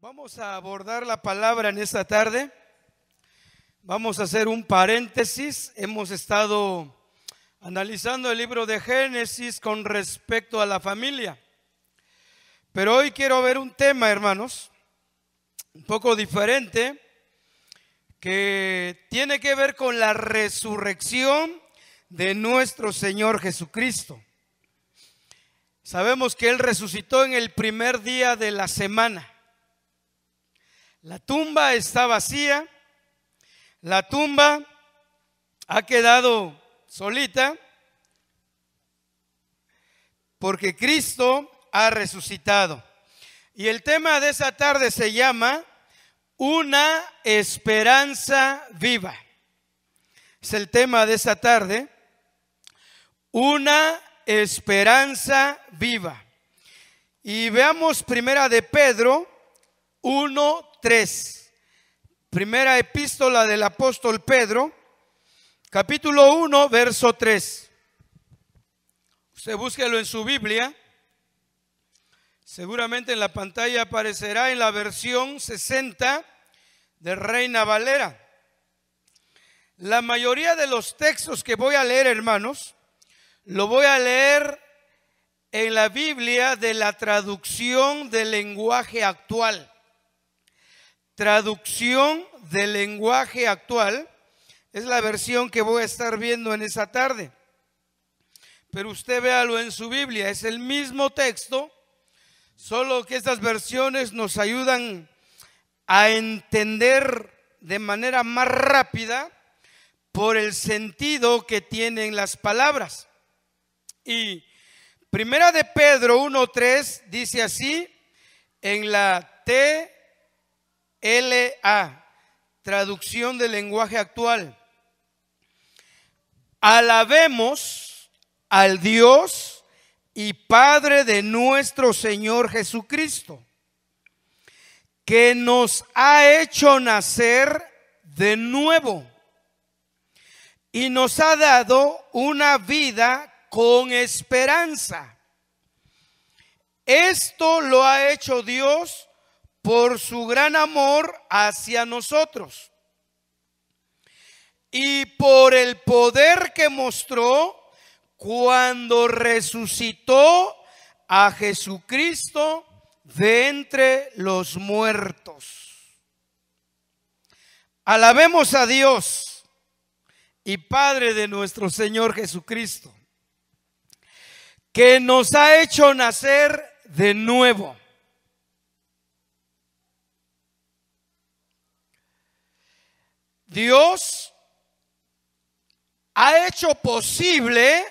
Vamos a abordar la palabra en esta tarde. Vamos a hacer un paréntesis. Hemos estado analizando el libro de Génesis con respecto a la familia. Pero hoy quiero ver un tema, hermanos, un poco diferente, que tiene que ver con la resurrección de nuestro Señor Jesucristo. Sabemos que Él resucitó en el primer día de la semana. La tumba está vacía, la tumba ha quedado solita porque Cristo ha resucitado. Y el tema de esa tarde se llama Una esperanza viva. Es el tema de esa tarde. Una esperanza viva. Y veamos primera de Pedro 1, 3. Primera epístola del apóstol Pedro, capítulo 1, verso 3. Usted búsquelo en su Biblia. Seguramente en la pantalla aparecerá en la versión 60 de Reina Valera. La mayoría de los textos que voy a leer, hermanos, lo voy a leer en la Biblia de la traducción del lenguaje actual traducción del lenguaje actual es la versión que voy a estar viendo en esa tarde. Pero usted véalo en su Biblia, es el mismo texto, solo que estas versiones nos ayudan a entender de manera más rápida por el sentido que tienen las palabras. Y Primera de Pedro 1.3 dice así en la T LA, traducción del lenguaje actual. Alabemos al Dios y Padre de nuestro Señor Jesucristo, que nos ha hecho nacer de nuevo y nos ha dado una vida con esperanza. Esto lo ha hecho Dios por su gran amor hacia nosotros y por el poder que mostró cuando resucitó a Jesucristo de entre los muertos. Alabemos a Dios y Padre de nuestro Señor Jesucristo, que nos ha hecho nacer de nuevo Dios ha hecho posible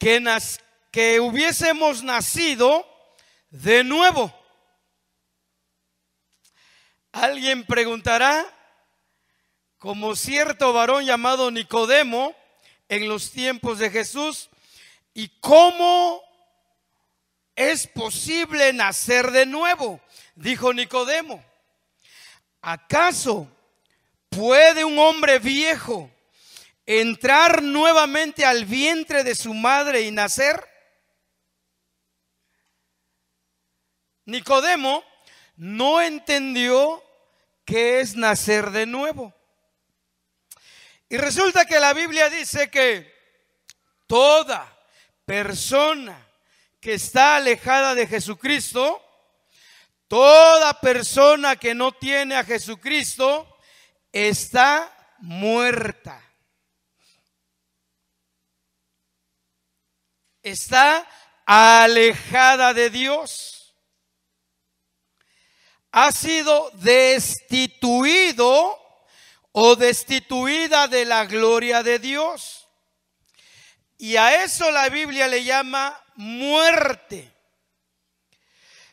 que, hubiésemos nacido de nuevo. Alguien preguntará, como cierto varón llamado Nicodemo en los tiempos de Jesús, ¿y cómo es posible nacer de nuevo? Dijo Nicodemo. ¿Acaso ¿Puede un hombre viejo entrar nuevamente al vientre de su madre y nacer? Nicodemo no entendió qué es nacer de nuevo. Y resulta que la Biblia dice que toda persona que está alejada de Jesucristo, toda persona que no tiene a Jesucristo, está muerta. Está alejada de Dios. Ha sido destituido o destituida de la gloria de Dios. Y a eso la Biblia le llama muerte.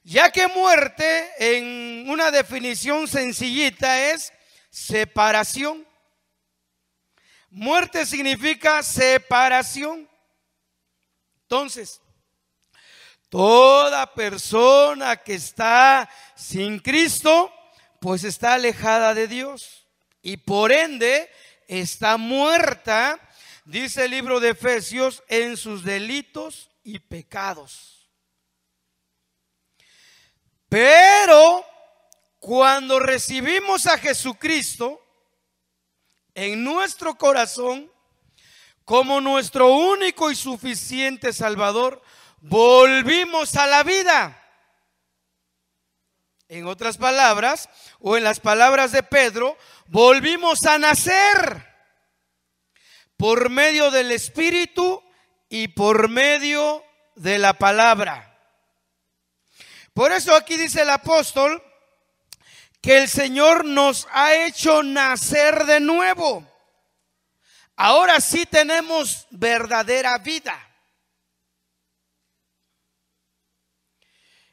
Ya que muerte en una definición sencillita es separación. Muerte significa separación. Entonces, toda persona que está sin Cristo, pues está alejada de Dios y por ende está muerta, dice el libro de Efesios, en sus delitos y pecados. Pero cuando recibimos a Jesucristo en nuestro corazón como nuestro único y suficiente Salvador, volvimos a la vida. En otras palabras, o en las palabras de Pedro, volvimos a nacer por medio del Espíritu y por medio de la palabra. Por eso aquí dice el apóstol, que el Señor nos ha hecho nacer de nuevo. Ahora sí tenemos verdadera vida.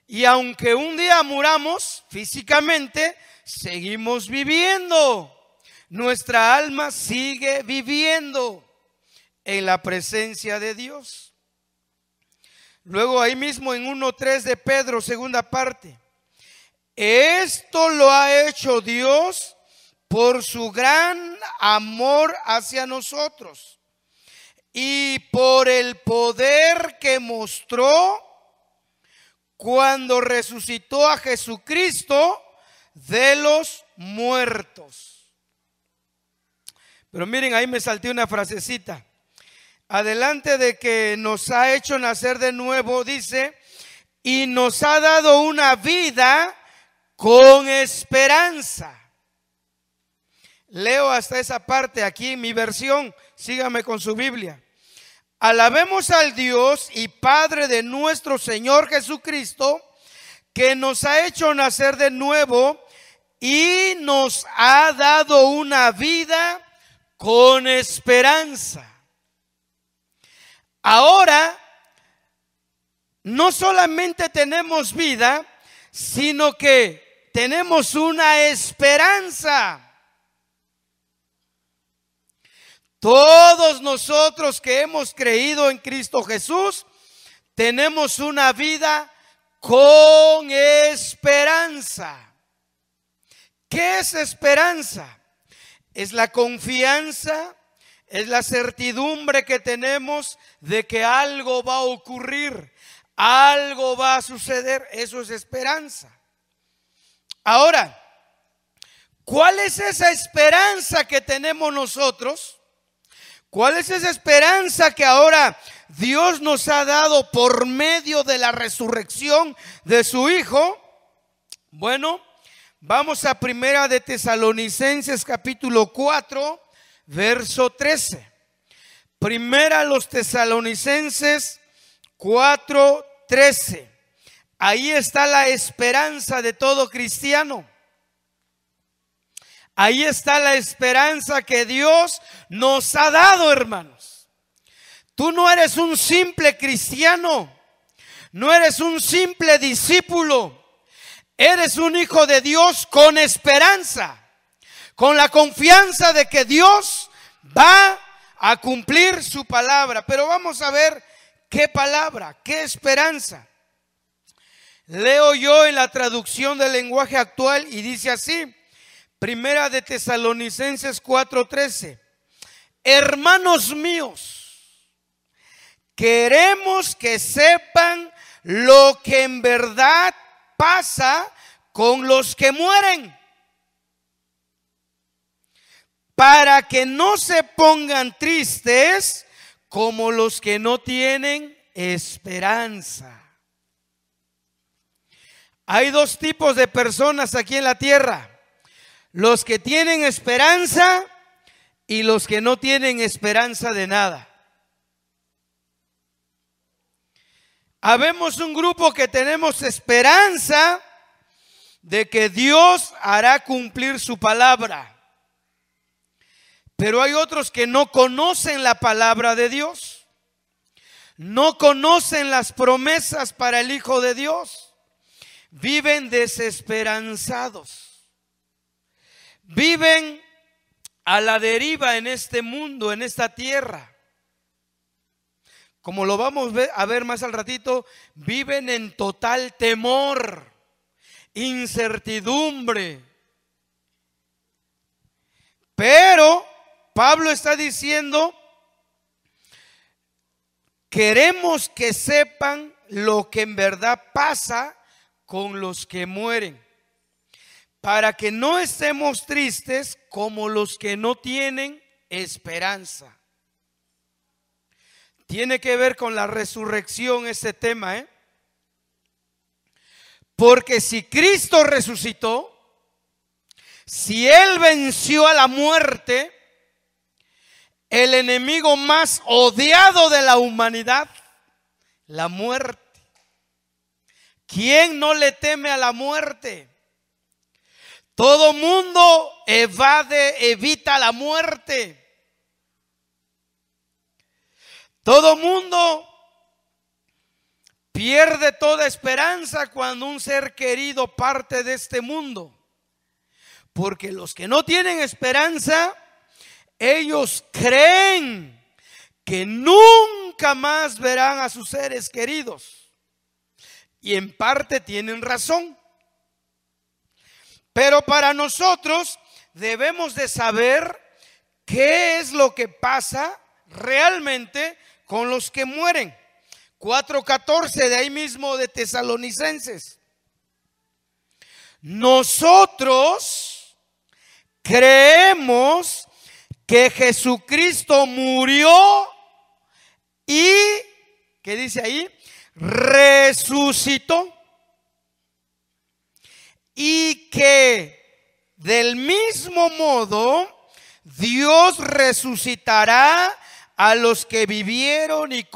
Y aunque un día muramos físicamente, seguimos viviendo. Nuestra alma sigue viviendo en la presencia de Dios. Luego ahí mismo en 1.3 de Pedro, segunda parte. Esto lo ha hecho Dios por su gran amor hacia nosotros y por el poder que mostró cuando resucitó a Jesucristo de los muertos. Pero miren, ahí me salté una frasecita. Adelante de que nos ha hecho nacer de nuevo, dice, y nos ha dado una vida con esperanza. Leo hasta esa parte aquí mi versión. Sígame con su Biblia. Alabemos al Dios y Padre de nuestro Señor Jesucristo, que nos ha hecho nacer de nuevo y nos ha dado una vida con esperanza. Ahora, no solamente tenemos vida, sino que tenemos una esperanza. Todos nosotros que hemos creído en Cristo Jesús, tenemos una vida con esperanza. ¿Qué es esperanza? Es la confianza, es la certidumbre que tenemos de que algo va a ocurrir, algo va a suceder. Eso es esperanza. Ahora, ¿cuál es esa esperanza que tenemos nosotros? ¿Cuál es esa esperanza que ahora Dios nos ha dado por medio de la resurrección de su Hijo? Bueno, vamos a primera de Tesalonicenses capítulo 4, verso 13. Primera los Tesalonicenses 4, 13. Ahí está la esperanza de todo cristiano. Ahí está la esperanza que Dios nos ha dado, hermanos. Tú no eres un simple cristiano, no eres un simple discípulo, eres un hijo de Dios con esperanza, con la confianza de que Dios va a cumplir su palabra. Pero vamos a ver qué palabra, qué esperanza. Leo yo en la traducción del lenguaje actual y dice así, Primera de Tesalonicenses 4:13, hermanos míos, queremos que sepan lo que en verdad pasa con los que mueren, para que no se pongan tristes como los que no tienen esperanza. Hay dos tipos de personas aquí en la tierra. Los que tienen esperanza y los que no tienen esperanza de nada. Habemos un grupo que tenemos esperanza de que Dios hará cumplir su palabra. Pero hay otros que no conocen la palabra de Dios. No conocen las promesas para el Hijo de Dios viven desesperanzados, viven a la deriva en este mundo, en esta tierra. Como lo vamos a ver más al ratito, viven en total temor, incertidumbre. Pero Pablo está diciendo, queremos que sepan lo que en verdad pasa con los que mueren, para que no estemos tristes como los que no tienen esperanza. Tiene que ver con la resurrección este tema, ¿eh? Porque si Cristo resucitó, si Él venció a la muerte, el enemigo más odiado de la humanidad, la muerte ¿Quién no le teme a la muerte? Todo mundo evade, evita la muerte. Todo mundo pierde toda esperanza cuando un ser querido parte de este mundo. Porque los que no tienen esperanza, ellos creen que nunca más verán a sus seres queridos. Y en parte tienen razón. Pero para nosotros debemos de saber qué es lo que pasa realmente con los que mueren. 4.14 de ahí mismo de tesalonicenses. Nosotros creemos que Jesucristo murió y, ¿qué dice ahí? resucitó y que del mismo modo Dios resucitará a los que vivieron y,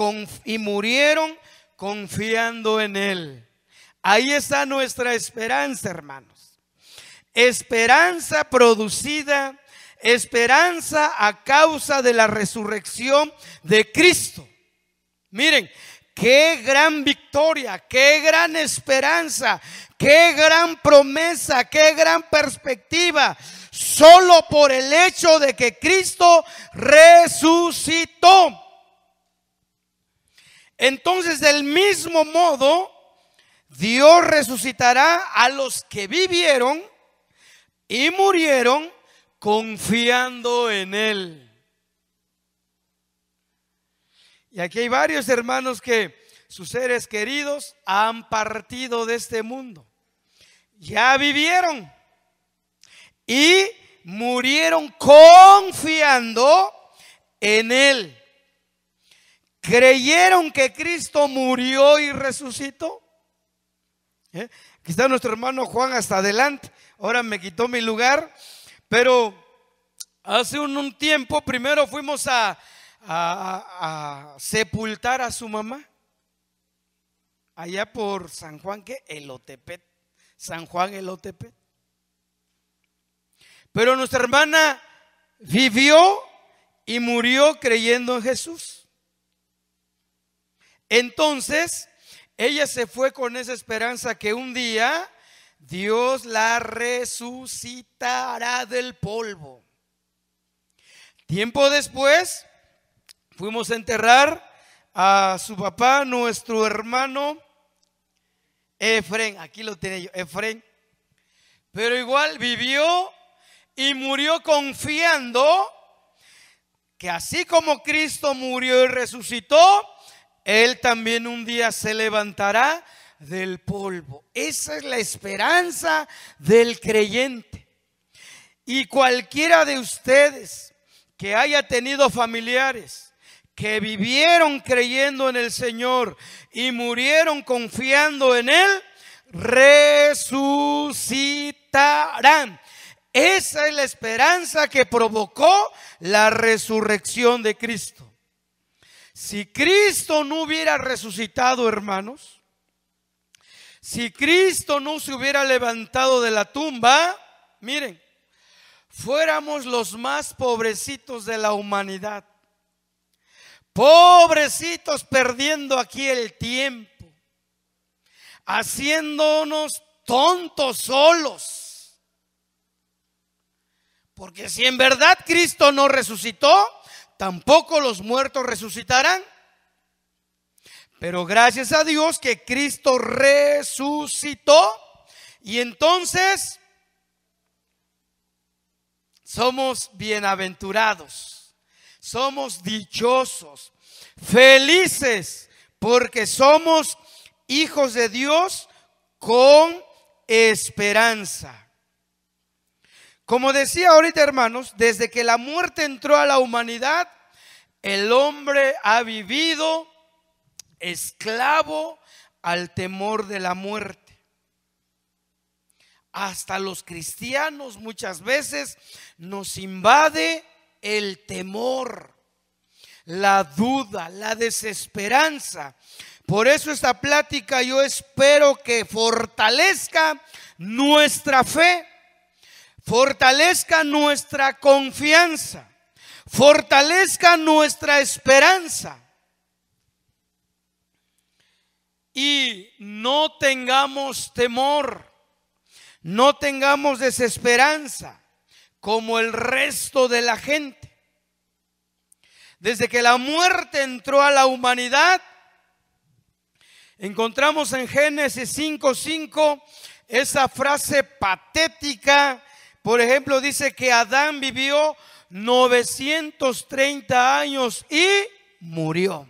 y murieron confiando en Él. Ahí está nuestra esperanza, hermanos. Esperanza producida, esperanza a causa de la resurrección de Cristo. Miren, Qué gran victoria, qué gran esperanza, qué gran promesa, qué gran perspectiva. Solo por el hecho de que Cristo resucitó. Entonces, del mismo modo, Dios resucitará a los que vivieron y murieron confiando en Él. Y aquí hay varios hermanos que sus seres queridos han partido de este mundo. Ya vivieron y murieron confiando en Él. ¿Creyeron que Cristo murió y resucitó? ¿Eh? Aquí está nuestro hermano Juan hasta adelante. Ahora me quitó mi lugar. Pero hace un tiempo primero fuimos a, a, sepultar a su mamá allá por San Juan, que Otepet... San Juan Elotepet. Pero nuestra hermana vivió y murió creyendo en Jesús. Entonces, ella se fue con esa esperanza que un día Dios la resucitará del polvo. Tiempo después, Fuimos a enterrar a su papá, nuestro hermano Efren. Aquí lo tiene yo, Efren. Pero igual vivió y murió confiando que así como Cristo murió y resucitó, Él también un día se levantará del polvo. Esa es la esperanza del creyente. Y cualquiera de ustedes que haya tenido familiares que vivieron creyendo en el Señor y murieron confiando en Él, resucitarán. Esa es la esperanza que provocó la resurrección de Cristo. Si Cristo no hubiera resucitado, hermanos, si Cristo no se hubiera levantado de la tumba, miren, fuéramos los más pobrecitos de la humanidad. Pobrecitos perdiendo aquí el tiempo, haciéndonos tontos solos. Porque si en verdad Cristo no resucitó, tampoco los muertos resucitarán. Pero gracias a Dios que Cristo resucitó y entonces somos bienaventurados somos dichosos, felices, porque somos hijos de Dios con esperanza. Como decía ahorita hermanos, desde que la muerte entró a la humanidad, el hombre ha vivido esclavo al temor de la muerte. Hasta los cristianos muchas veces nos invade el temor, la duda, la desesperanza. Por eso esta plática yo espero que fortalezca nuestra fe, fortalezca nuestra confianza, fortalezca nuestra esperanza. Y no tengamos temor, no tengamos desesperanza como el resto de la gente. Desde que la muerte entró a la humanidad, encontramos en Génesis 5:5 esa frase patética. Por ejemplo, dice que Adán vivió 930 años y murió.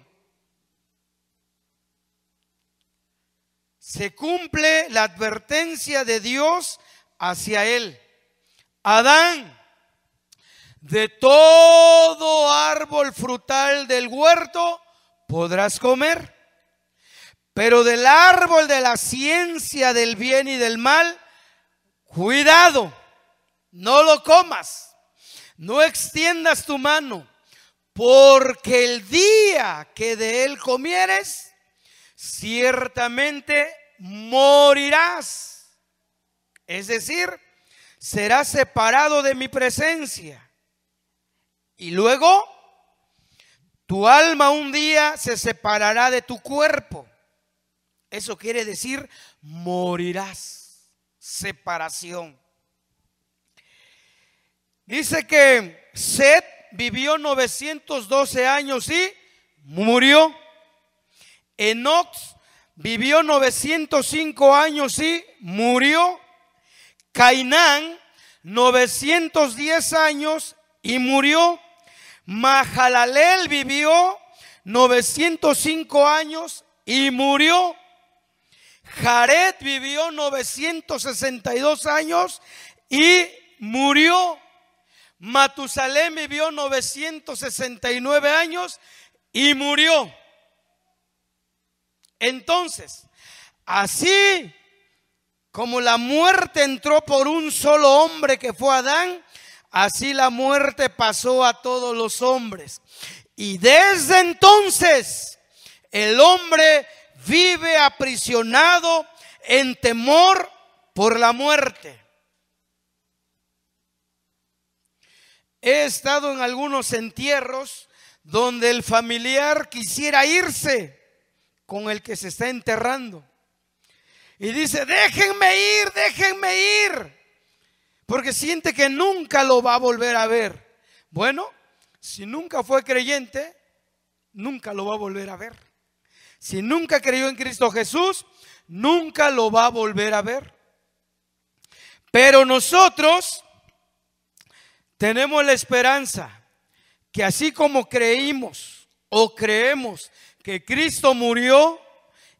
Se cumple la advertencia de Dios hacia él. Adán, de todo árbol frutal del huerto podrás comer, pero del árbol de la ciencia del bien y del mal, cuidado, no lo comas, no extiendas tu mano, porque el día que de él comieres, ciertamente morirás. Es decir, será separado de mi presencia. Y luego, tu alma un día se separará de tu cuerpo. Eso quiere decir, morirás. Separación. Dice que Seth vivió 912 años y murió. Enox vivió 905 años y murió. Cainán 910 años y murió. Mahalalel vivió 905 años y murió. Jared vivió 962 años y murió. Matusalem vivió 969 años y murió. Entonces, así como la muerte entró por un solo hombre que fue Adán, así la muerte pasó a todos los hombres. Y desde entonces el hombre vive aprisionado en temor por la muerte. He estado en algunos entierros donde el familiar quisiera irse con el que se está enterrando. Y dice, déjenme ir, déjenme ir. Porque siente que nunca lo va a volver a ver. Bueno, si nunca fue creyente, nunca lo va a volver a ver. Si nunca creyó en Cristo Jesús, nunca lo va a volver a ver. Pero nosotros tenemos la esperanza que así como creímos o creemos que Cristo murió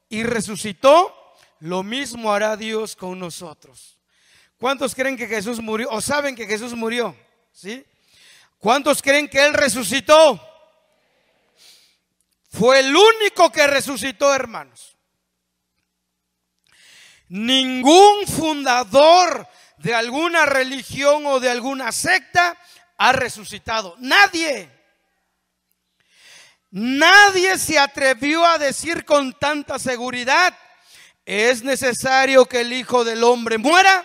y resucitó, lo mismo hará Dios con nosotros. ¿Cuántos creen que Jesús murió? ¿O saben que Jesús murió? ¿Sí? ¿Cuántos creen que Él resucitó? Fue el único que resucitó, hermanos. Ningún fundador de alguna religión o de alguna secta ha resucitado. Nadie. Nadie se atrevió a decir con tanta seguridad, es necesario que el Hijo del Hombre muera,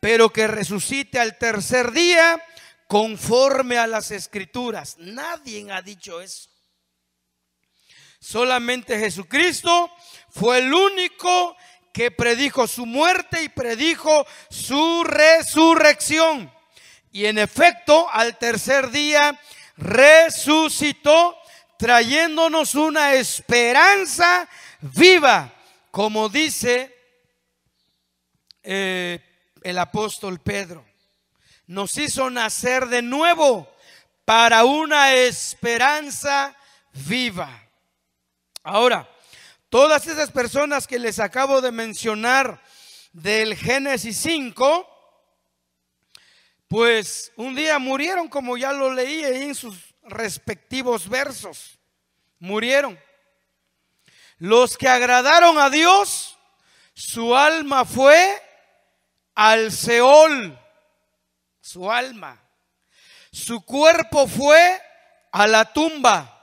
pero que resucite al tercer día conforme a las escrituras. Nadie ha dicho eso. Solamente Jesucristo fue el único que predijo su muerte y predijo su resurrección. Y en efecto, al tercer día resucitó trayéndonos una esperanza viva como dice eh, el apóstol Pedro, nos hizo nacer de nuevo para una esperanza viva. Ahora, todas esas personas que les acabo de mencionar del Génesis 5, pues un día murieron, como ya lo leí en sus respectivos versos, murieron. Los que agradaron a Dios, su alma fue al Seol, su alma. Su cuerpo fue a la tumba.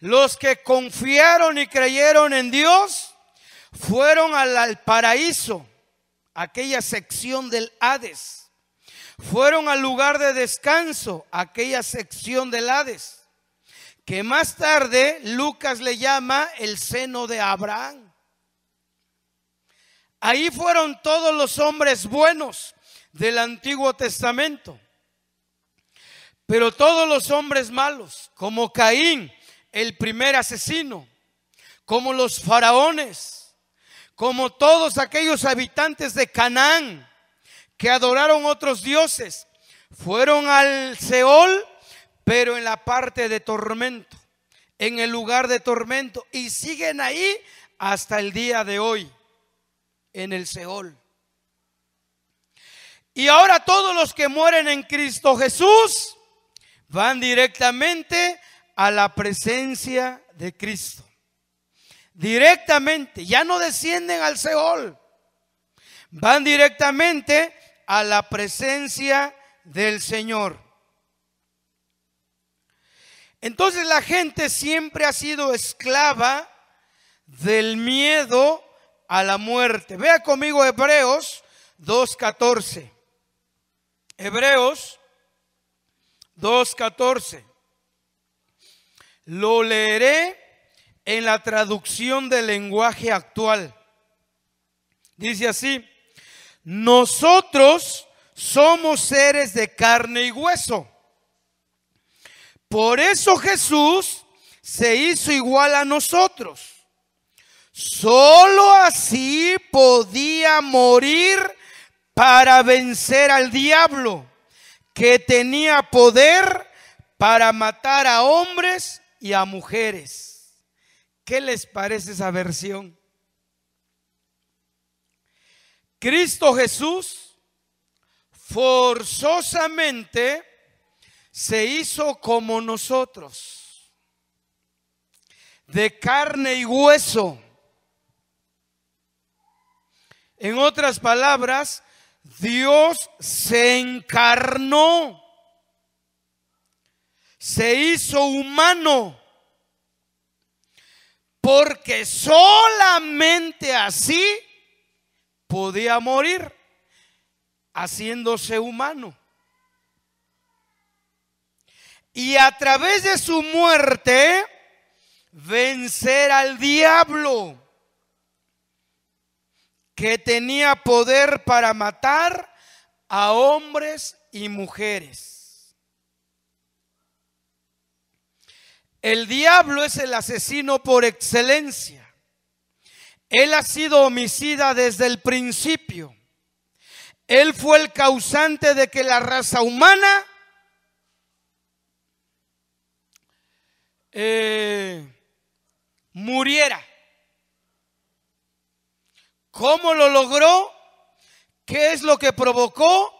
Los que confiaron y creyeron en Dios fueron al, paraíso, aquella sección del Hades. Fueron al lugar de descanso, aquella sección del Hades que más tarde Lucas le llama el seno de Abraham. Ahí fueron todos los hombres buenos del Antiguo Testamento. Pero todos los hombres malos, como Caín, el primer asesino, como los faraones, como todos aquellos habitantes de Canaán que adoraron otros dioses, fueron al Seol pero en la parte de tormento, en el lugar de tormento, y siguen ahí hasta el día de hoy, en el Seol. Y ahora todos los que mueren en Cristo Jesús van directamente a la presencia de Cristo. Directamente, ya no descienden al Seol, van directamente a la presencia del Señor. Entonces la gente siempre ha sido esclava del miedo a la muerte. Vea conmigo Hebreos 2.14. Hebreos 2.14. Lo leeré en la traducción del lenguaje actual. Dice así, nosotros somos seres de carne y hueso por eso Jesús se hizo igual a nosotros. Solo así podía morir para vencer al diablo, que tenía poder para matar a hombres y a mujeres. ¿Qué les parece esa versión? Cristo Jesús forzosamente se hizo como nosotros, de carne y hueso. En otras palabras, Dios se encarnó, se hizo humano, porque solamente así podía morir, haciéndose humano y a través de su muerte vencer al diablo que tenía poder para matar a hombres y mujeres. El diablo es el asesino por excelencia. Él ha sido homicida desde el principio. Él fue el causante de que la raza humana Eh, muriera. ¿Cómo lo logró? ¿Qué es lo que provocó?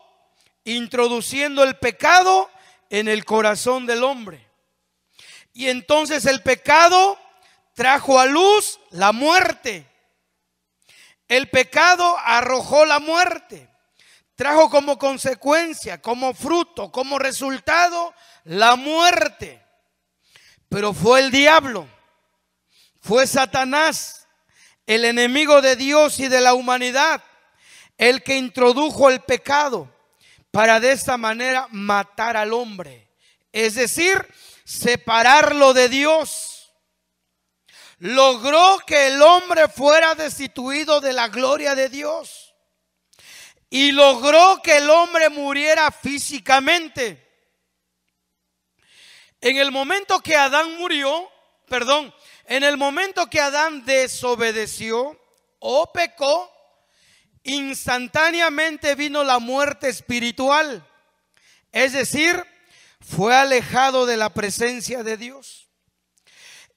Introduciendo el pecado en el corazón del hombre. Y entonces el pecado trajo a luz la muerte. El pecado arrojó la muerte. Trajo como consecuencia, como fruto, como resultado, la muerte. Pero fue el diablo, fue Satanás, el enemigo de Dios y de la humanidad, el que introdujo el pecado para de esta manera matar al hombre. Es decir, separarlo de Dios. Logró que el hombre fuera destituido de la gloria de Dios. Y logró que el hombre muriera físicamente. En el momento que Adán murió, perdón, en el momento que Adán desobedeció o pecó, instantáneamente vino la muerte espiritual. Es decir, fue alejado de la presencia de Dios.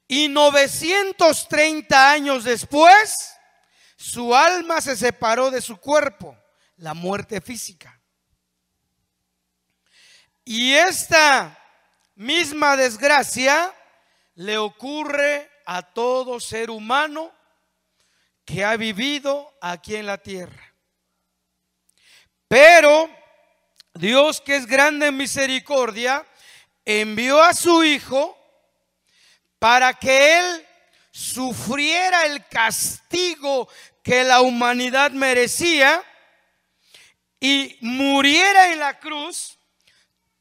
Y 930 años después, su alma se separó de su cuerpo, la muerte física. Y esta misma desgracia le ocurre a todo ser humano que ha vivido aquí en la tierra. Pero Dios, que es grande en misericordia, envió a su Hijo para que Él sufriera el castigo que la humanidad merecía y muriera en la cruz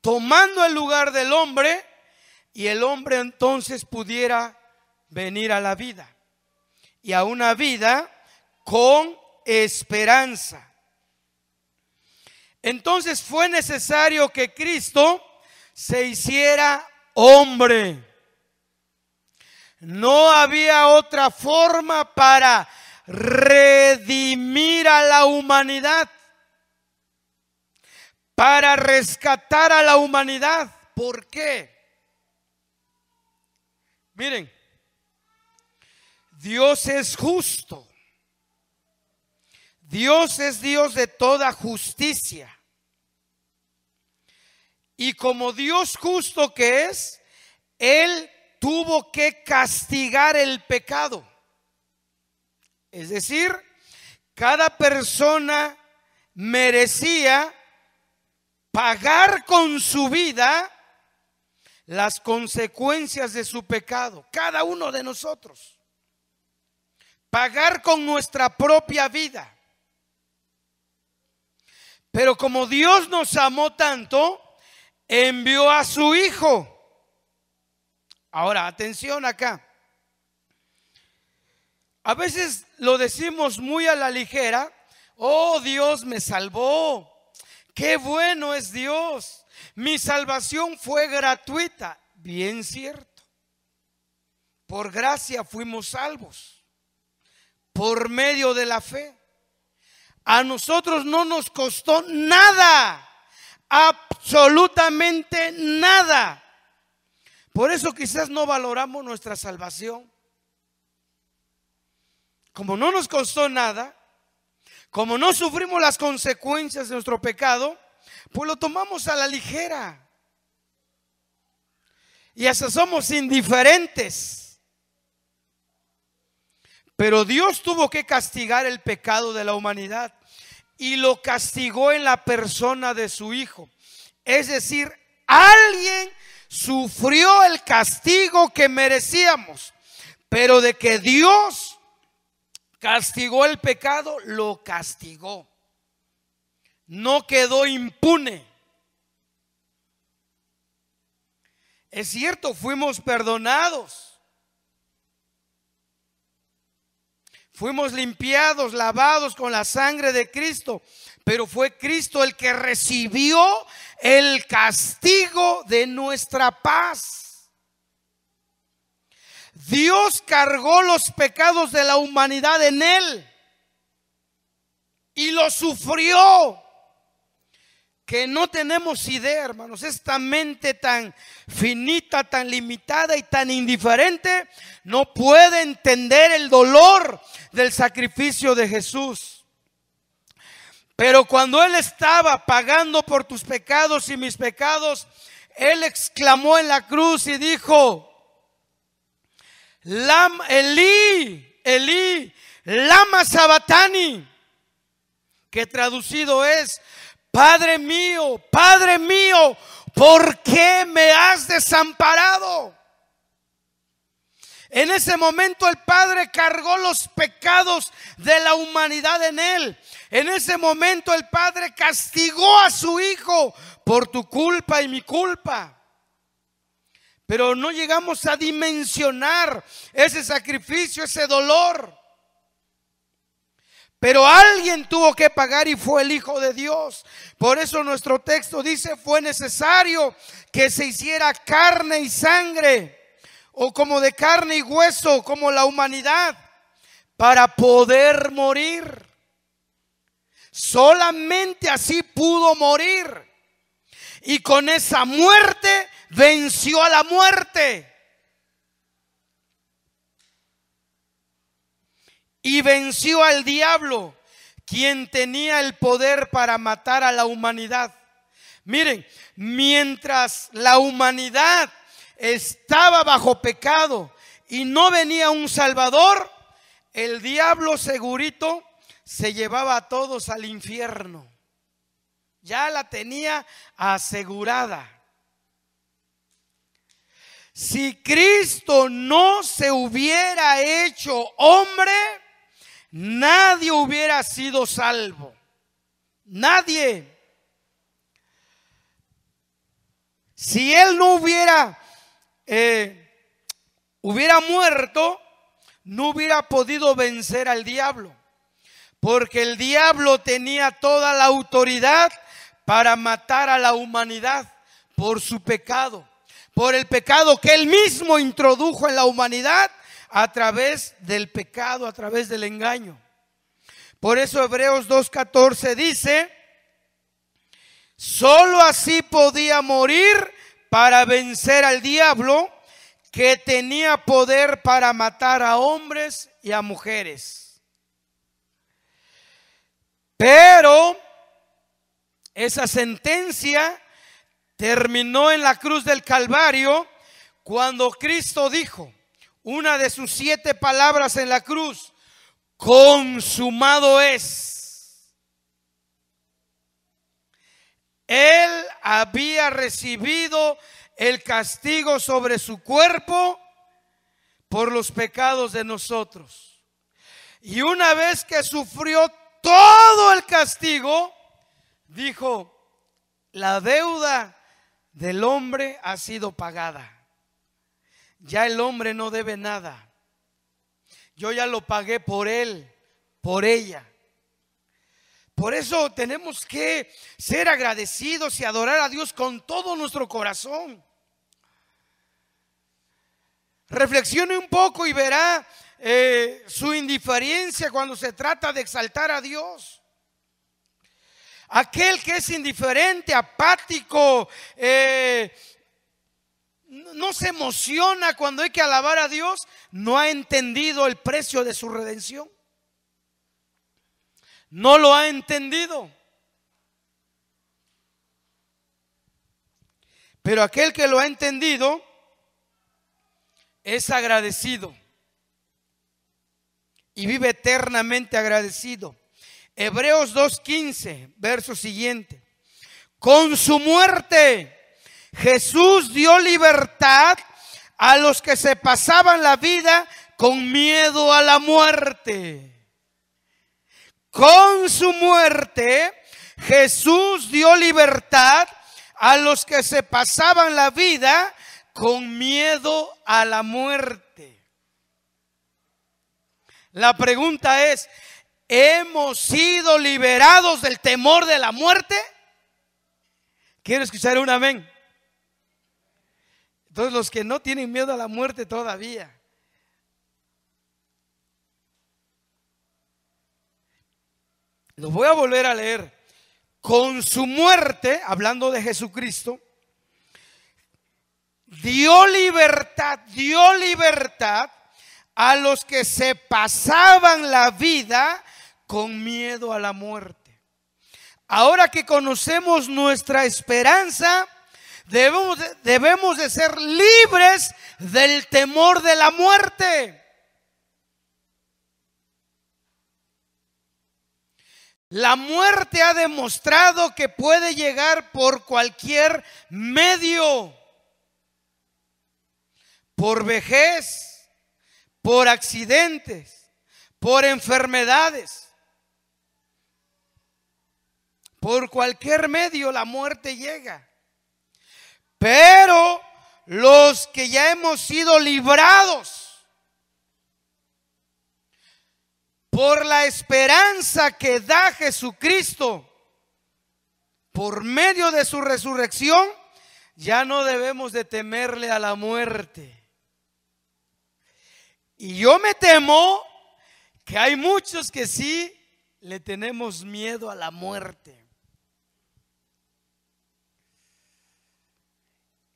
tomando el lugar del hombre y el hombre entonces pudiera venir a la vida y a una vida con esperanza. Entonces fue necesario que Cristo se hiciera hombre. No había otra forma para redimir a la humanidad para rescatar a la humanidad. ¿Por qué? Miren, Dios es justo. Dios es Dios de toda justicia. Y como Dios justo que es, Él tuvo que castigar el pecado. Es decir, cada persona merecía pagar con su vida las consecuencias de su pecado, cada uno de nosotros. Pagar con nuestra propia vida. Pero como Dios nos amó tanto, envió a su Hijo. Ahora, atención acá. A veces lo decimos muy a la ligera, oh Dios me salvó, Qué bueno es Dios. Mi salvación fue gratuita. Bien cierto. Por gracia fuimos salvos. Por medio de la fe. A nosotros no nos costó nada. Absolutamente nada. Por eso quizás no valoramos nuestra salvación. Como no nos costó nada, como no sufrimos las consecuencias de nuestro pecado, pues lo tomamos a la ligera. Y hasta somos indiferentes. Pero Dios tuvo que castigar el pecado de la humanidad y lo castigó en la persona de su Hijo. Es decir, alguien sufrió el castigo que merecíamos, pero de que Dios castigó el pecado, lo castigó. No quedó impune. Es cierto, fuimos perdonados. Fuimos limpiados, lavados con la sangre de Cristo. Pero fue Cristo el que recibió el castigo de nuestra paz. Dios cargó los pecados de la humanidad en él y lo sufrió. Que no tenemos idea, hermanos, esta mente tan finita, tan limitada y tan indiferente, no puede entender el dolor del sacrificio de Jesús. Pero cuando Él estaba pagando por tus pecados y mis pecados, Él exclamó en la cruz y dijo, Lam Eli, Eli, Lama Sabatani, que traducido es, Padre mío, Padre mío, ¿por qué me has desamparado? En ese momento el Padre cargó los pecados de la humanidad en él. En ese momento el Padre castigó a su Hijo por tu culpa y mi culpa pero no llegamos a dimensionar ese sacrificio, ese dolor. Pero alguien tuvo que pagar y fue el Hijo de Dios. Por eso nuestro texto dice, fue necesario que se hiciera carne y sangre, o como de carne y hueso, como la humanidad, para poder morir. Solamente así pudo morir. Y con esa muerte venció a la muerte. Y venció al diablo, quien tenía el poder para matar a la humanidad. Miren, mientras la humanidad estaba bajo pecado y no venía un salvador, el diablo segurito se llevaba a todos al infierno. Ya la tenía asegurada. Si Cristo no se hubiera hecho hombre, nadie hubiera sido salvo. Nadie. Si Él no hubiera, eh, hubiera muerto, no hubiera podido vencer al diablo. Porque el diablo tenía toda la autoridad para matar a la humanidad por su pecado por el pecado que él mismo introdujo en la humanidad a través del pecado, a través del engaño. Por eso Hebreos 2.14 dice, Solo así podía morir para vencer al diablo que tenía poder para matar a hombres y a mujeres. Pero esa sentencia terminó en la cruz del Calvario cuando Cristo dijo una de sus siete palabras en la cruz, consumado es. Él había recibido el castigo sobre su cuerpo por los pecados de nosotros. Y una vez que sufrió todo el castigo, dijo, la deuda del hombre ha sido pagada. Ya el hombre no debe nada. Yo ya lo pagué por él, por ella. Por eso tenemos que ser agradecidos y adorar a Dios con todo nuestro corazón. Reflexione un poco y verá eh, su indiferencia cuando se trata de exaltar a Dios. Aquel que es indiferente, apático, eh, no se emociona cuando hay que alabar a Dios, no ha entendido el precio de su redención. No lo ha entendido. Pero aquel que lo ha entendido es agradecido y vive eternamente agradecido. Hebreos 2.15, verso siguiente. Con su muerte Jesús dio libertad a los que se pasaban la vida con miedo a la muerte. Con su muerte Jesús dio libertad a los que se pasaban la vida con miedo a la muerte. La pregunta es, hemos sido liberados del temor de la muerte. Quiero escuchar un amén. Entonces los que no tienen miedo a la muerte todavía. Lo voy a volver a leer. Con su muerte, hablando de Jesucristo, dio libertad, dio libertad a los que se pasaban la vida con miedo a la muerte. Ahora que conocemos nuestra esperanza, debemos, debemos de ser libres del temor de la muerte. La muerte ha demostrado que puede llegar por cualquier medio, por vejez, por accidentes, por enfermedades. Por cualquier medio la muerte llega. Pero los que ya hemos sido librados por la esperanza que da Jesucristo por medio de su resurrección, ya no debemos de temerle a la muerte. Y yo me temo que hay muchos que sí le tenemos miedo a la muerte.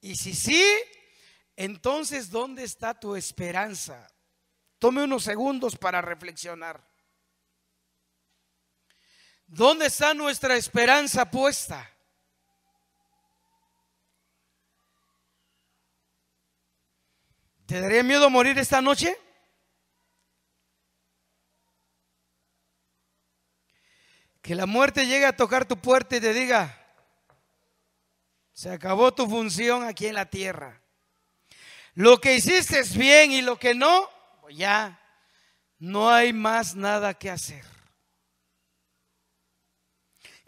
Y si sí, entonces ¿dónde está tu esperanza? Tome unos segundos para reflexionar. ¿Dónde está nuestra esperanza puesta? ¿Te daría miedo morir esta noche? Que la muerte llegue a tocar tu puerta y te diga, se acabó tu función aquí en la tierra. Lo que hiciste es bien y lo que no, pues ya no hay más nada que hacer.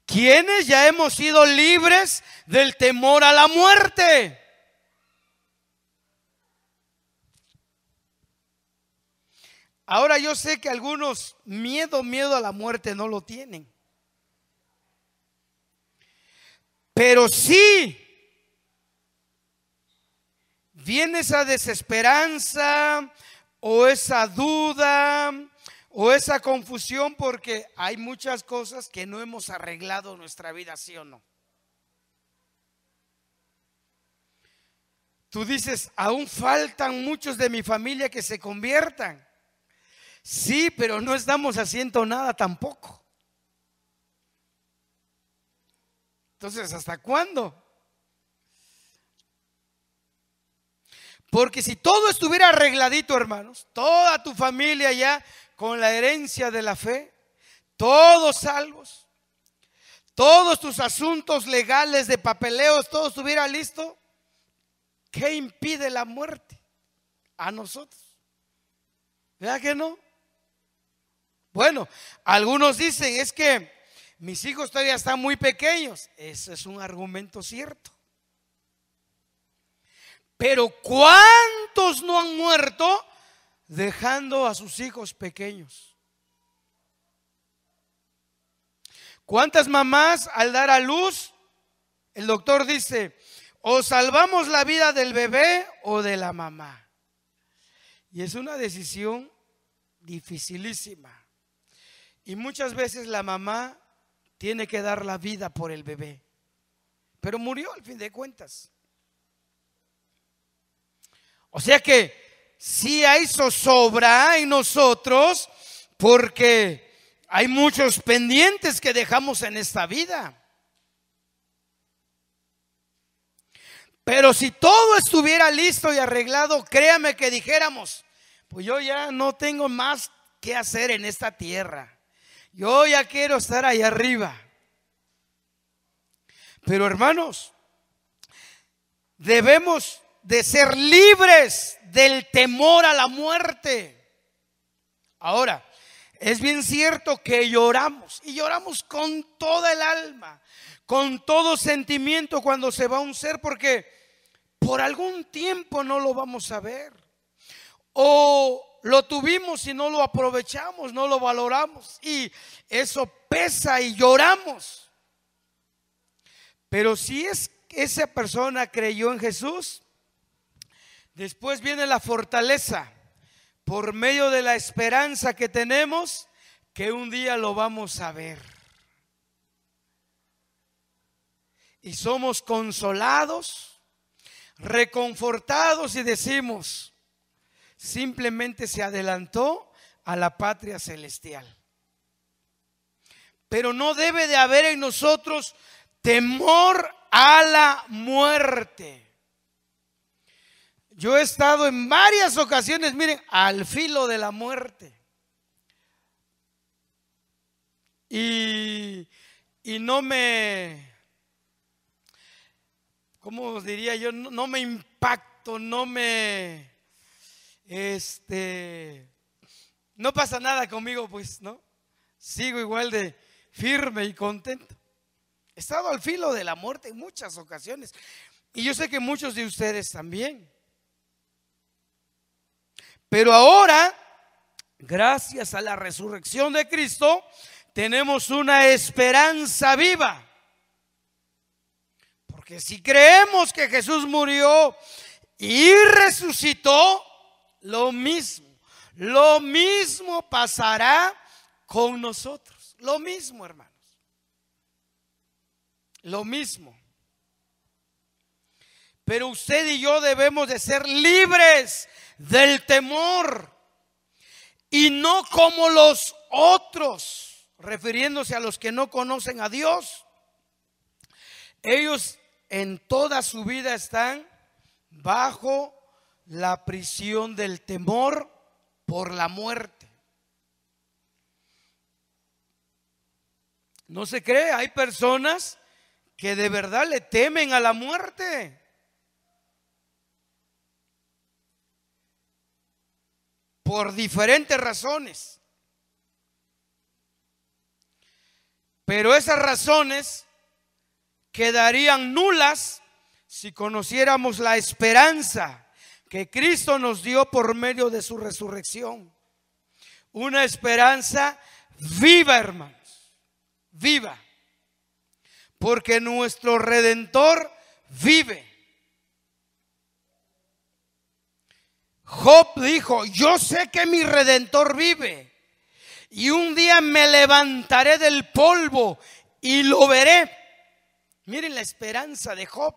Quienes ya hemos sido libres del temor a la muerte. Ahora yo sé que algunos miedo, miedo a la muerte no lo tienen. Pero sí viene esa desesperanza o esa duda o esa confusión porque hay muchas cosas que no hemos arreglado nuestra vida, sí o no. Tú dices, aún faltan muchos de mi familia que se conviertan. Sí, pero no estamos haciendo nada tampoco. Entonces, ¿hasta cuándo? Porque si todo estuviera arregladito, hermanos, toda tu familia ya con la herencia de la fe, todos salvos, todos tus asuntos legales de papeleos, todo estuviera listo, ¿qué impide la muerte? A nosotros. ¿Verdad que no? Bueno, algunos dicen es que mis hijos todavía están muy pequeños. Ese es un argumento cierto. Pero ¿cuántos no han muerto dejando a sus hijos pequeños? ¿Cuántas mamás al dar a luz, el doctor dice, o salvamos la vida del bebé o de la mamá? Y es una decisión dificilísima. Y muchas veces la mamá tiene que dar la vida por el bebé. Pero murió al fin de cuentas. O sea que si sí hay zozobra en nosotros porque hay muchos pendientes que dejamos en esta vida. Pero si todo estuviera listo y arreglado, créame que dijéramos, pues yo ya no tengo más que hacer en esta tierra. Yo ya quiero estar ahí arriba. Pero hermanos, debemos de ser libres del temor a la muerte. Ahora, es bien cierto que lloramos y lloramos con toda el alma, con todo sentimiento cuando se va un ser porque por algún tiempo no lo vamos a ver. O lo tuvimos y no lo aprovechamos, no lo valoramos y eso pesa y lloramos. Pero si es esa persona creyó en Jesús, después viene la fortaleza por medio de la esperanza que tenemos que un día lo vamos a ver. Y somos consolados, reconfortados y decimos, simplemente se adelantó a la patria celestial. Pero no debe de haber en nosotros temor a la muerte. Yo he estado en varias ocasiones, miren, al filo de la muerte. Y, y no me, ¿cómo diría yo? no me impacto, no me, este, no pasa nada conmigo, pues, ¿no? Sigo igual de firme y contento. He estado al filo de la muerte en muchas ocasiones. Y yo sé que muchos de ustedes también. Pero ahora, gracias a la resurrección de Cristo, tenemos una esperanza viva. Porque si creemos que Jesús murió y resucitó, lo mismo, lo mismo pasará con nosotros. Lo mismo, hermanos. Lo mismo. Pero usted y yo debemos de ser libres del temor y no como los otros, refiriéndose a los que no conocen a Dios. Ellos en toda su vida están bajo la prisión del temor por la muerte. No se cree, hay personas que de verdad le temen a la muerte. Por diferentes razones. Pero esas razones quedarían nulas si conociéramos la esperanza que Cristo nos dio por medio de su resurrección. Una esperanza viva, hermanos, viva. Porque nuestro redentor vive. Job dijo, yo sé que mi redentor vive y un día me levantaré del polvo y lo veré. Miren la esperanza de Job.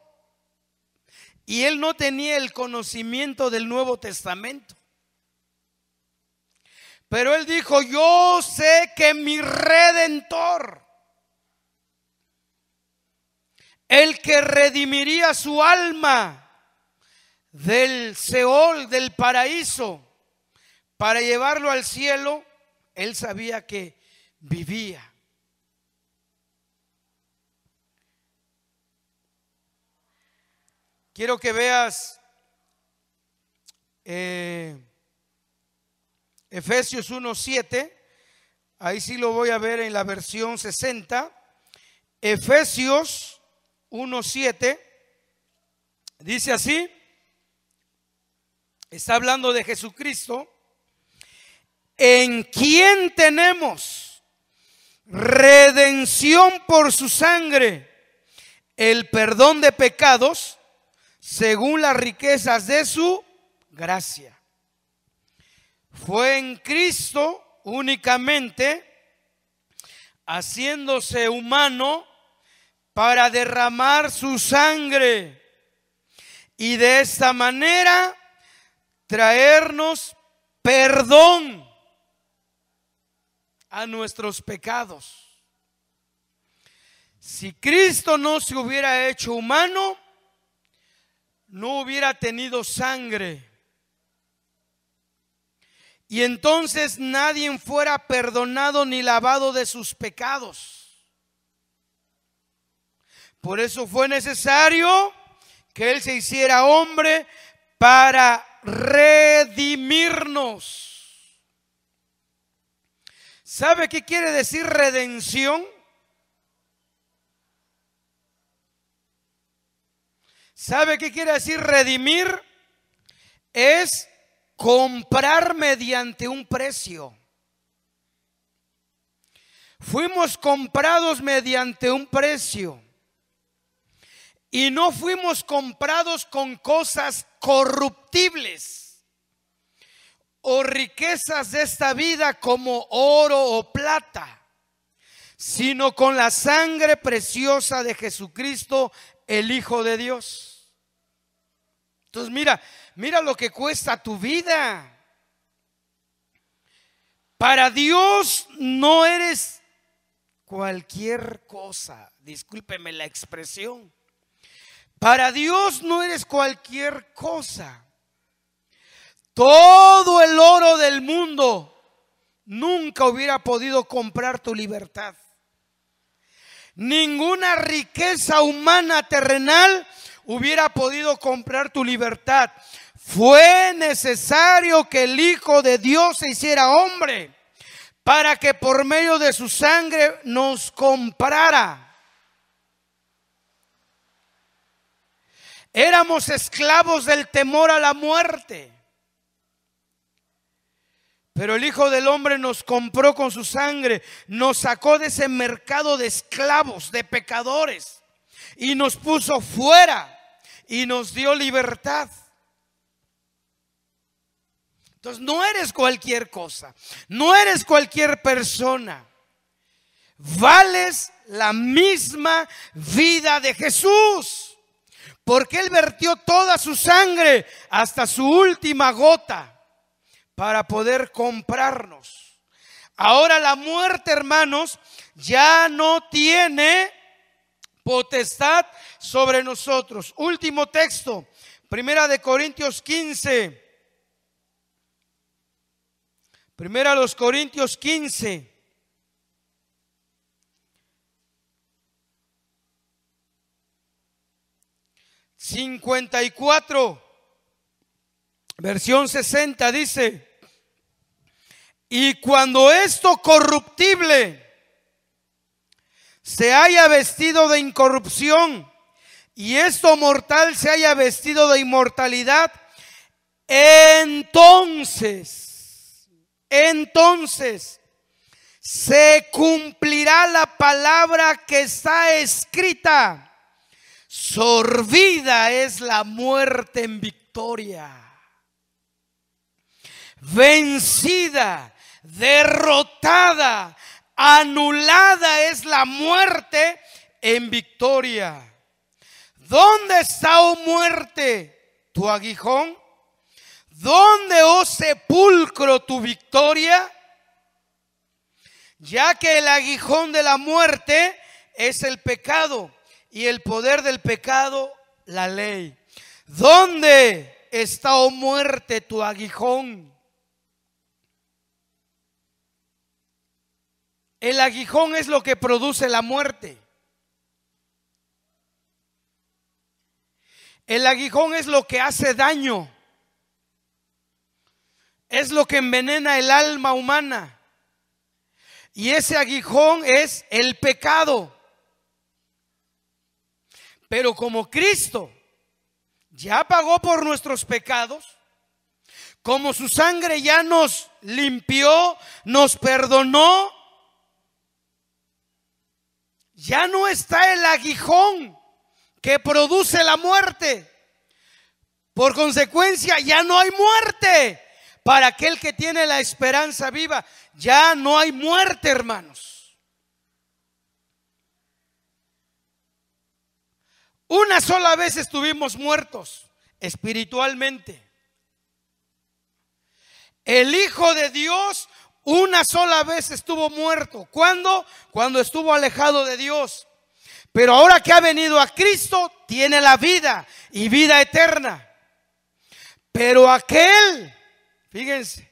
Y él no tenía el conocimiento del Nuevo Testamento. Pero él dijo, yo sé que mi redentor, el que redimiría su alma del Seol, del paraíso, para llevarlo al cielo, él sabía que vivía Quiero que veas eh, Efesios 1.7. Ahí sí lo voy a ver en la versión 60. Efesios 1.7. Dice así. Está hablando de Jesucristo. En quien tenemos redención por su sangre, el perdón de pecados según las riquezas de su gracia. Fue en Cristo únicamente haciéndose humano para derramar su sangre y de esta manera traernos perdón a nuestros pecados. Si Cristo no se hubiera hecho humano, no hubiera tenido sangre. Y entonces nadie fuera perdonado ni lavado de sus pecados. Por eso fue necesario que Él se hiciera hombre para redimirnos. ¿Sabe qué quiere decir redención? ¿Sabe qué quiere decir redimir? Es comprar mediante un precio. Fuimos comprados mediante un precio. Y no fuimos comprados con cosas corruptibles o riquezas de esta vida como oro o plata, sino con la sangre preciosa de Jesucristo, el Hijo de Dios. Entonces mira, mira lo que cuesta tu vida. Para Dios no eres cualquier cosa, discúlpeme la expresión. Para Dios no eres cualquier cosa. Todo el oro del mundo nunca hubiera podido comprar tu libertad. Ninguna riqueza humana terrenal hubiera podido comprar tu libertad. Fue necesario que el Hijo de Dios se hiciera hombre para que por medio de su sangre nos comprara. Éramos esclavos del temor a la muerte. Pero el Hijo del Hombre nos compró con su sangre, nos sacó de ese mercado de esclavos, de pecadores y nos puso fuera y nos dio libertad. Entonces no eres cualquier cosa, no eres cualquier persona. Vales la misma vida de Jesús, porque Él vertió toda su sangre hasta su última gota para poder comprarnos. Ahora la muerte, hermanos, ya no tiene potestad sobre nosotros. Último texto, Primera de Corintios 15. Primera los Corintios 15. 54 versión 60 dice, y cuando esto corruptible se haya vestido de incorrupción y esto mortal se haya vestido de inmortalidad, entonces, entonces se cumplirá la palabra que está escrita. Sorbida es la muerte en victoria. Vencida, derrotada, anulada es la muerte en victoria. ¿Dónde está, oh muerte, tu aguijón? ¿Dónde, oh sepulcro, tu victoria? Ya que el aguijón de la muerte es el pecado y el poder del pecado la ley. ¿Dónde está, oh muerte, tu aguijón? El aguijón es lo que produce la muerte. El aguijón es lo que hace daño. Es lo que envenena el alma humana. Y ese aguijón es el pecado. Pero como Cristo ya pagó por nuestros pecados, como su sangre ya nos limpió, nos perdonó, ya no está el aguijón que produce la muerte. Por consecuencia, ya no hay muerte para aquel que tiene la esperanza viva. Ya no hay muerte, hermanos. Una sola vez estuvimos muertos espiritualmente. El Hijo de Dios una sola vez estuvo muerto. ¿Cuándo? Cuando estuvo alejado de Dios. Pero ahora que ha venido a Cristo, tiene la vida y vida eterna. Pero aquel, fíjense,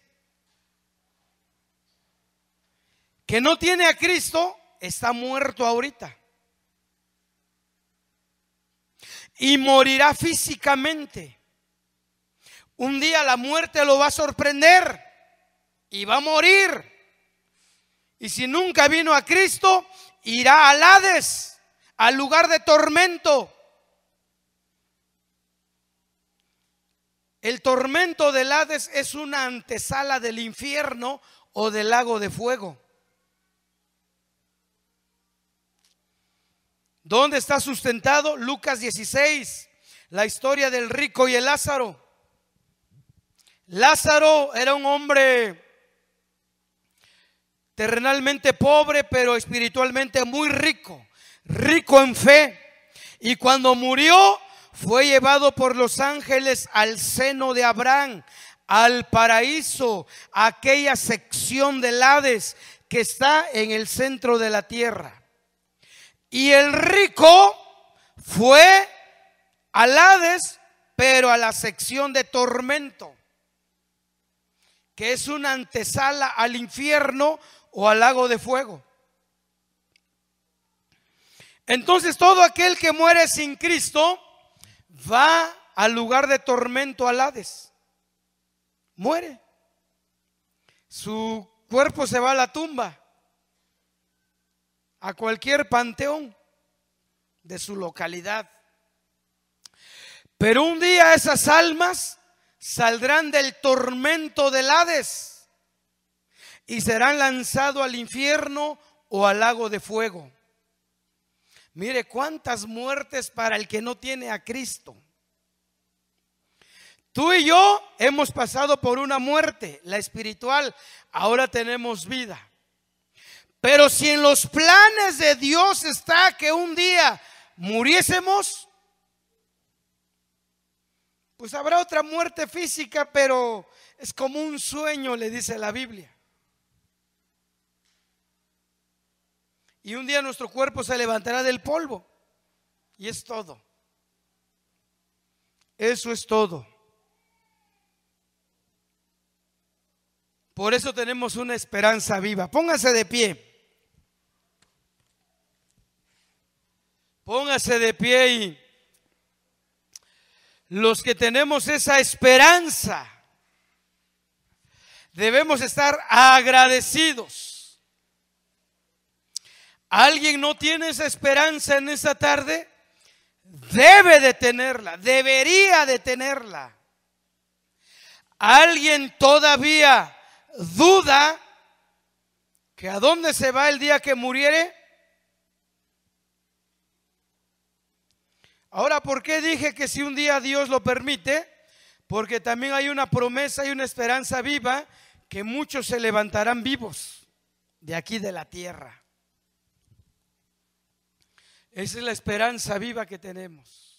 que no tiene a Cristo, está muerto ahorita. Y morirá físicamente. Un día la muerte lo va a sorprender y va a morir. Y si nunca vino a Cristo, irá al Hades, al lugar de tormento. El tormento del Hades es una antesala del infierno o del lago de fuego. ¿Dónde está sustentado? Lucas 16, la historia del rico y el Lázaro. Lázaro era un hombre terrenalmente pobre, pero espiritualmente muy rico, rico en fe. Y cuando murió, fue llevado por los ángeles al seno de Abraham, al paraíso, aquella sección del Hades que está en el centro de la tierra. Y el rico fue al Hades, pero a la sección de tormento, que es una antesala al infierno o al lago de fuego. Entonces todo aquel que muere sin Cristo va al lugar de tormento al Hades. Muere. Su cuerpo se va a la tumba, a cualquier panteón de su localidad. Pero un día esas almas saldrán del tormento del Hades y serán lanzados al infierno o al lago de fuego. Mire cuántas muertes para el que no tiene a Cristo. Tú y yo hemos pasado por una muerte, la espiritual, ahora tenemos vida. Pero si en los planes de Dios está que un día muriésemos, pues habrá otra muerte física, pero es como un sueño, le dice la Biblia. Y un día nuestro cuerpo se levantará del polvo. Y es todo. Eso es todo. Por eso tenemos una esperanza viva. Póngase de pie. Póngase de pie y los que tenemos esa esperanza debemos estar agradecidos. ¿Alguien no tiene esa esperanza en esta tarde? Debe de tenerla, debería de tenerla. ¿Alguien todavía duda que a dónde se va el día que muriere? Ahora, ¿por qué dije que si un día Dios lo permite? Porque también hay una promesa y una esperanza viva que muchos se levantarán vivos de aquí de la tierra. Esa es la esperanza viva que tenemos.